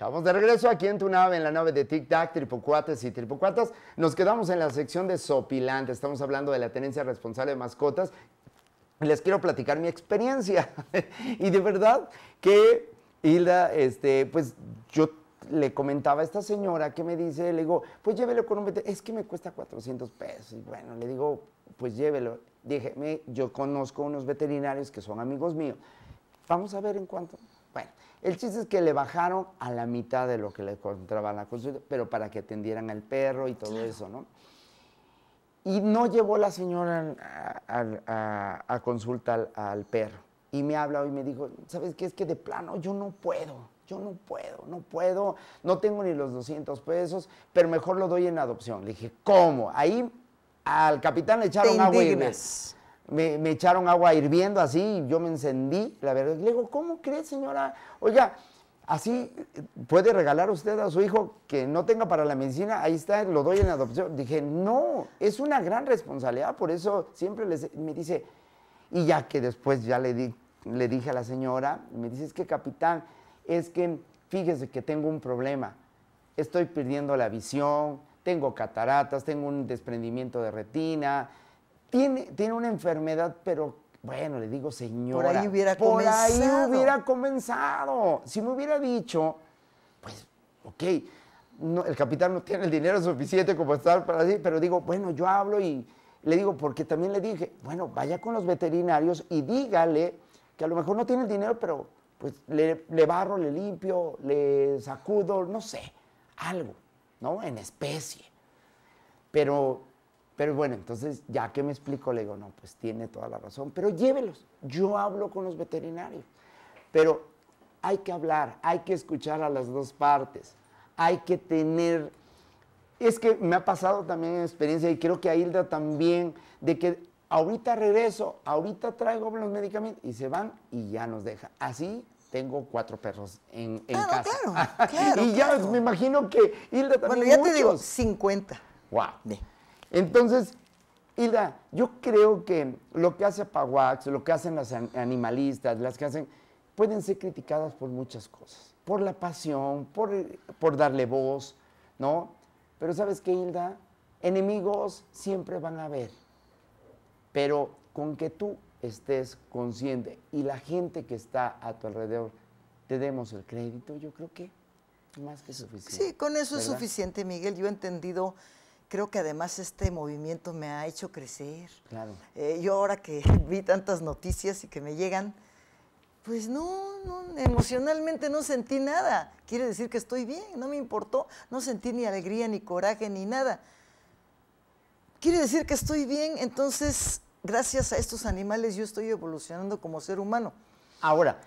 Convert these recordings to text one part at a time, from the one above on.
Vamos de regreso aquí en tu nave, en la nave de Tic Tac, Tripocuates y Tripocuatas. Nos quedamos en la sección de Sopilante. Estamos hablando de la tenencia responsable de mascotas. Les quiero platicar mi experiencia. y de verdad que, Hilda, este, pues yo le comentaba a esta señora que me dice, le digo, pues llévelo con un veterinario. Es que me cuesta 400 pesos. Y bueno, le digo, pues llévelo. Dije, yo conozco unos veterinarios que son amigos míos. Vamos a ver en cuánto. Bueno, el chiste es que le bajaron a la mitad de lo que le encontraban la consulta, pero para que atendieran al perro y todo eso, ¿no? Y no llevó la señora a, consulta al, perro. Y me habla y me dijo, ¿sabes qué? Es que de plano yo no puedo, yo no puedo, no puedo, no tengo ni los 200 pesos, pero mejor lo doy en adopción. Le dije, ¿cómo? Ahí al capitán le echaron agua y me, echaron agua hirviendo así, yo me encendí, la verdad. Le digo, ¿cómo crees, señora? Oiga, así eh, puede regalar usted a su hijo que no tenga para la medicina, ahí está, lo doy en adopción. Dije, no, es una gran responsabilidad, por eso siempre me dice, y ya que después ya le, le dije a la señora, me dice, es que capitán, es que fíjese que tengo un problema, estoy perdiendo la visión, tengo cataratas, tengo un desprendimiento de retina, tiene, una enfermedad, pero bueno, le digo, señora. Por ahí hubiera comenzado. hubiera comenzado. Si me hubiera dicho, pues, ok, el capitán no tiene el dinero suficiente como estar para decir, pero digo, bueno, yo hablo y le digo, porque también le dije, bueno, vaya con los veterinarios y dígale que a lo mejor no tiene el dinero, pero pues le, le barro, le limpio, le sacudo, no sé, algo, ¿no? En especie. Pero pero bueno, entonces ya que me explico, le digo, no, pues tiene toda la razón, pero llévelos. Yo hablo con los veterinarios, pero hay que hablar, hay que escuchar a las dos partes, hay que tener... Es que me ha pasado también en experiencia y creo que a Hilda también, de que ahorita regreso, ahorita traigo los medicamentos y se van y ya nos deja. Así tengo cuatro perros en, casa. Claro, claro, y ya me imagino que Hilda también. Bueno, ya te digo, 50. Wow. Entonces, Hilda, yo creo que lo que hace Paguax, lo que hacen las animalistas, las que hacen, pueden ser criticadas por muchas cosas, por la pasión, por, por darle voz, ¿no? Pero sabes qué, Hilda, enemigos siempre van a haber, pero con que tú estés consciente y la gente que está a tu alrededor te demos el crédito, yo creo que más que suficiente. Sí, con eso es suficiente, Miguel. Yo he entendido creo que además este movimiento me ha hecho crecer. Claro. Eh, yo ahora que vi tantas noticias y que me llegan, pues no, no, emocionalmente no sentí nada. Quiere decir que estoy bien, no me importó, no sentí ni alegría, ni coraje, ni nada. Quiere decir que estoy bien, entonces gracias a estos animales yo estoy evolucionando como ser humano. Ahora,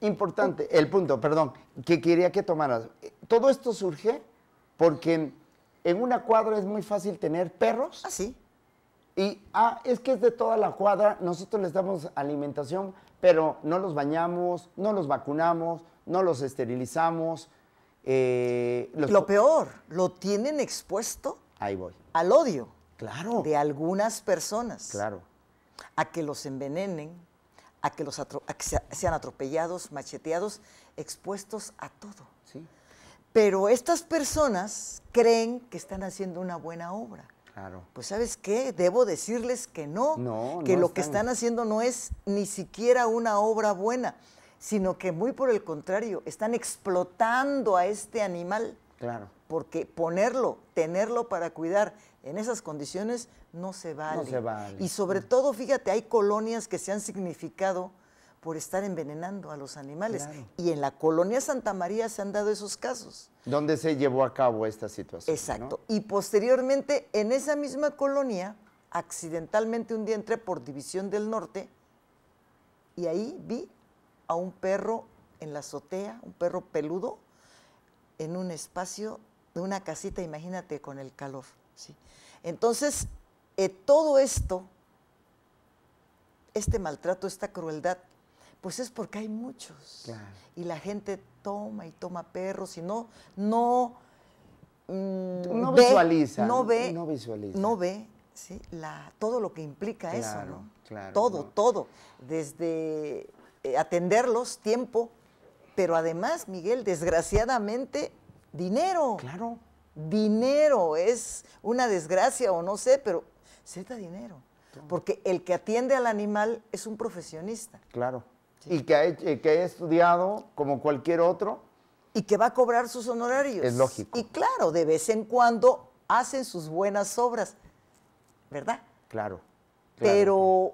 importante, el punto, perdón, que quería que tomaras. Todo esto surge porque en una cuadra es muy fácil tener perros. Ah, sí. Y, ah, es que es de toda la cuadra, nosotros les damos alimentación, pero no los bañamos, no los vacunamos, no los esterilizamos. Eh, lo peor, lo tienen expuesto Ahí voy. al odio claro. de algunas personas. Claro. A que los envenenen, a que, los a que sean atropellados, macheteados, expuestos a todo. Sí. Pero estas personas creen que están haciendo una buena obra. Claro. Pues sabes qué, debo decirles que no, que lo que están haciendo no es ni siquiera una obra buena, sino que muy por el contrario, están explotando a este animal. Claro. Porque ponerlo, tenerlo para cuidar en esas condiciones no se vale. No se vale. Y sobre todo, fíjate, hay colonias que se han significado por estar envenenando a los animales. Y en la colonia Santa María se han dado esos casos. ¿Dónde se llevó a cabo esta situación? Exacto. Y posteriormente, en esa misma colonia, accidentalmente un día entré por División del Norte y ahí vi a un perro en la azotea, un perro peludo, en un espacio de una casita, imagínate, con el calor. ¿sí? Entonces, eh, todo esto, este maltrato, esta crueldad, pues es porque hay muchos. Y la gente toma y toma perros y no, no, mm, no ve, visualiza. No ve, visualiza. ve, todo lo que implica eso, ¿no? todo, todo. Desde eh, atenderlos, tiempo, pero además, Miguel, desgraciadamente, dinero. Claro. Dinero, es una desgracia o no sé, pero se da dinero. Porque el que atiende al animal es un profesionista. Claro y que ha, que ha estudiado como cualquier otro. Y que va a cobrar sus honorarios. Es lógico. Y claro, de vez en cuando hacen sus buenas obras, ¿verdad? Claro. Pero,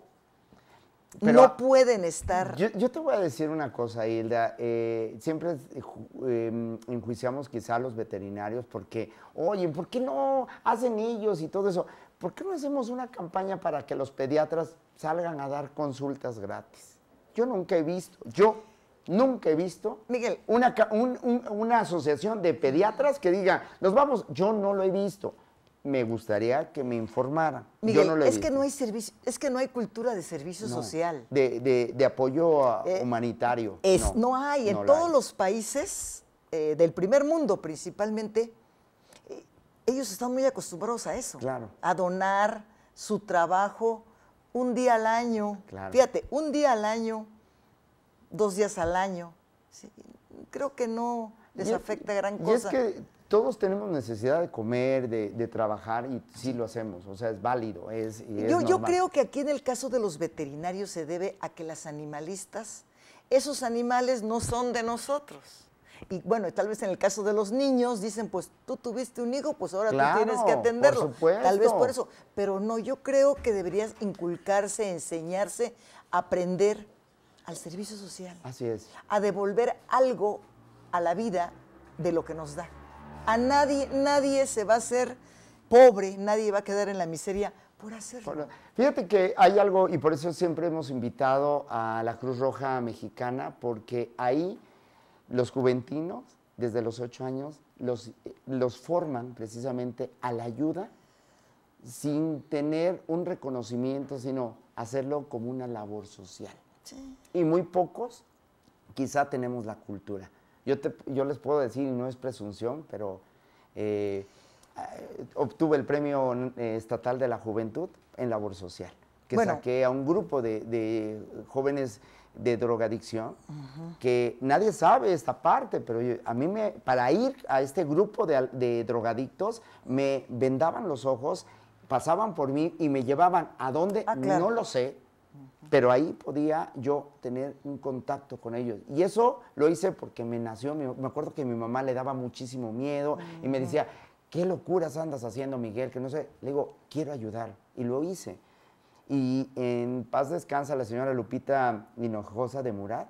no pueden estar. Yo, te voy a decir una cosa, Hilda. Eh, siempre eh, enjuiciamos quizá a los veterinarios porque, oye, ¿por qué no hacen ellos y todo eso? ¿Por qué no hacemos una campaña para que los pediatras salgan a dar consultas gratis? yo nunca he visto, yo nunca he visto Miguel. Una, asociación de pediatras que diga, nos vamos, yo no lo he visto. Me gustaría que me informaran. Miguel, es que no hay servicio, es que no hay cultura de servicio social. De, apoyo ah, eh, humanitario. Es, no, hay. en todos los países eh, del primer mundo principalmente, eh, ellos están muy acostumbrados a eso. A donar su trabajo un día al año. Fíjate, un día al año, dos días al año. creo que no les afecta gran cosa. es que todos tenemos necesidad de comer, de, trabajar y sí lo hacemos. O sea, es válido. Es, yo creo que aquí en el caso de los veterinarios se debe a que las animalistas, esos animales no son de nosotros. Y bueno, tal vez en el caso de los niños dicen, pues tú tuviste un hijo, pues ahora tú tienes que atenderlo. Por tal vez por eso. Pero no, yo creo que deberías inculcarse, enseñarse, aprender al servicio social. Así es. A devolver algo a la vida de lo que nos da. A nadie, nadie se va a hacer pobre, nadie va a quedar en la miseria por hacerlo. Fíjate que hay algo, y por eso siempre hemos invitado a la Cruz Roja Mexicana, porque ahí los juventinos, desde los ocho años, los, los forman precisamente a la ayuda sin tener un reconocimiento, sino hacerlo como una labor social. Y muy pocos quizá tenemos la cultura. Yo, te, yo les puedo decir, y no es presunción, pero eh, obtuve el premio eh, estatal de la juventud en labor social, que saqué a un grupo de, de jóvenes de drogadicción, que nadie sabe esta parte, pero a mí me, para ir a este grupo de, drogadictos me vendaban los ojos, pasaban por mí y me llevaban a donde ah, no lo sé, pero ahí podía yo tener un contacto con ellos. Y eso lo hice porque me nació, me acuerdo que mi mamá le daba muchísimo miedo y me decía, ¿qué locuras andas haciendo, Miguel? Que no sé, le digo, quiero ayudar. Y lo hice. Y en paz descansa la señora Lupita Hinojosa de Murat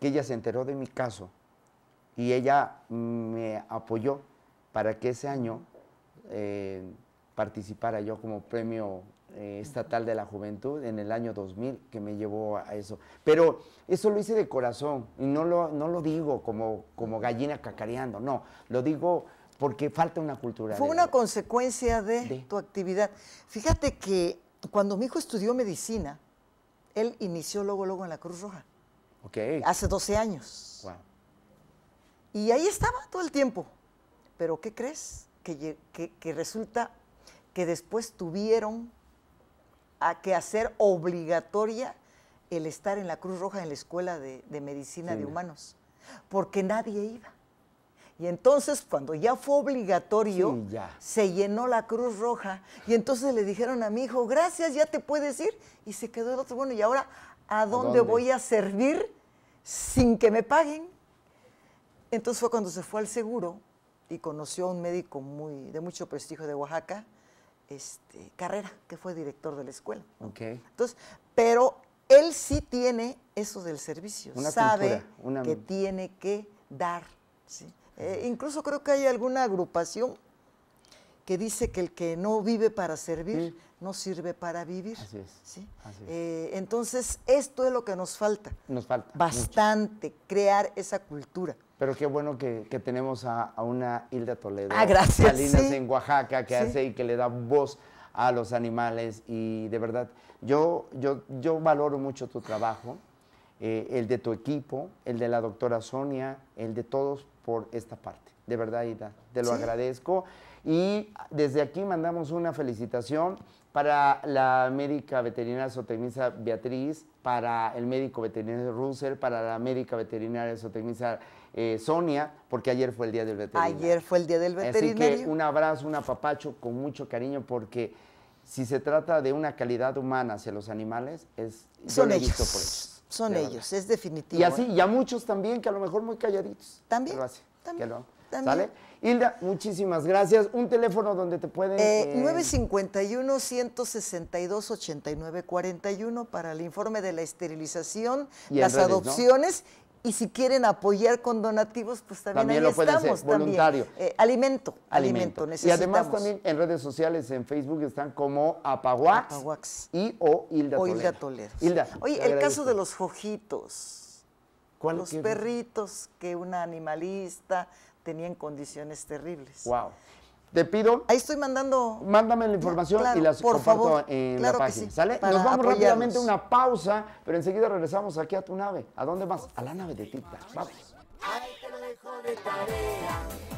que ella se enteró de mi caso y ella me apoyó para que ese año eh, participara yo como premio eh, estatal de la juventud en el año 2000 que me llevó a eso. Pero eso lo hice de corazón y no lo, no lo digo como, como gallina cacareando, no, lo digo porque falta una cultura. Fue una consecuencia de, tu actividad. Fíjate que cuando mi hijo estudió medicina, él inició luego, luego en la Cruz Roja. Ok. Hace 12 años. Wow. Y ahí estaba todo el tiempo. Pero ¿qué crees? Que, resulta que después tuvieron a que hacer obligatoria el estar en la Cruz Roja en la Escuela de, Medicina de Humanos, porque nadie iba. Y entonces, cuando ya fue obligatorio, se llenó la Cruz Roja. Y entonces le dijeron a mi hijo, gracias, ya te puedes ir. Y se quedó el otro, bueno, ¿y ahora a dónde, voy a servir sin que me paguen? Entonces fue cuando se fue al seguro y conoció a un médico muy, de mucho prestigio de Oaxaca, este, Carrera, que fue director de la escuela. Ok. Entonces, pero él sí tiene eso del servicio, sabe que tiene que dar. ¿sí? Eh, incluso creo que hay alguna agrupación que dice que el que no vive para servir no sirve para vivir. Así es. Eh, entonces, esto es lo que nos falta. Nos falta. Bastante, crear esa cultura. Pero qué bueno que, tenemos a, una Hilda Toledo. Ah, gracias. Salinas en Oaxaca, que hace y que le da voz a los animales. Y de verdad, yo, yo, yo valoro mucho tu trabajo. Eh, el de tu equipo, el de la doctora Sonia, el de todos por esta parte. De verdad, Ida, te lo agradezco. Y desde aquí mandamos una felicitación para la médica veterinaria zootecnista Beatriz, para el médico veterinario Russell, para la médica veterinaria zootecnista eh, Sonia, porque ayer fue el día del veterinario. Ayer fue el día del veterinario. Así que un abrazo, un apapacho con mucho cariño, porque si se trata de una calidad humana hacia los animales, es, Son yo por eso. Son ellos, es definitivo. Y así, ¿eh? y a muchos también, que a lo mejor muy calladitos. También. gracias también. ¿Sale? Hilda, muchísimas gracias. Un teléfono donde te pueden... 951-162-8941 eh, eh, para el informe de la esterilización, las adopciones y si quieren apoyar con donativos, pues también, también ahí lo pueden estamos, ser voluntario. Eh, alimento, alimento, necesitamos. Y además también en redes sociales, en Facebook están como Apaguax, y o Hilda o Hilda, Oye, el caso de los fojitos, los perritos que una animalista tenía en condiciones terribles. Wow te pido. Ahí estoy mandando. Mándame la información y las por comparto favor. en la página. ¿Sale? Nos vamos rápidamente a una pausa, pero enseguida regresamos aquí a tu nave. ¿A dónde vas? A la nave de Tita. Vamos. lo de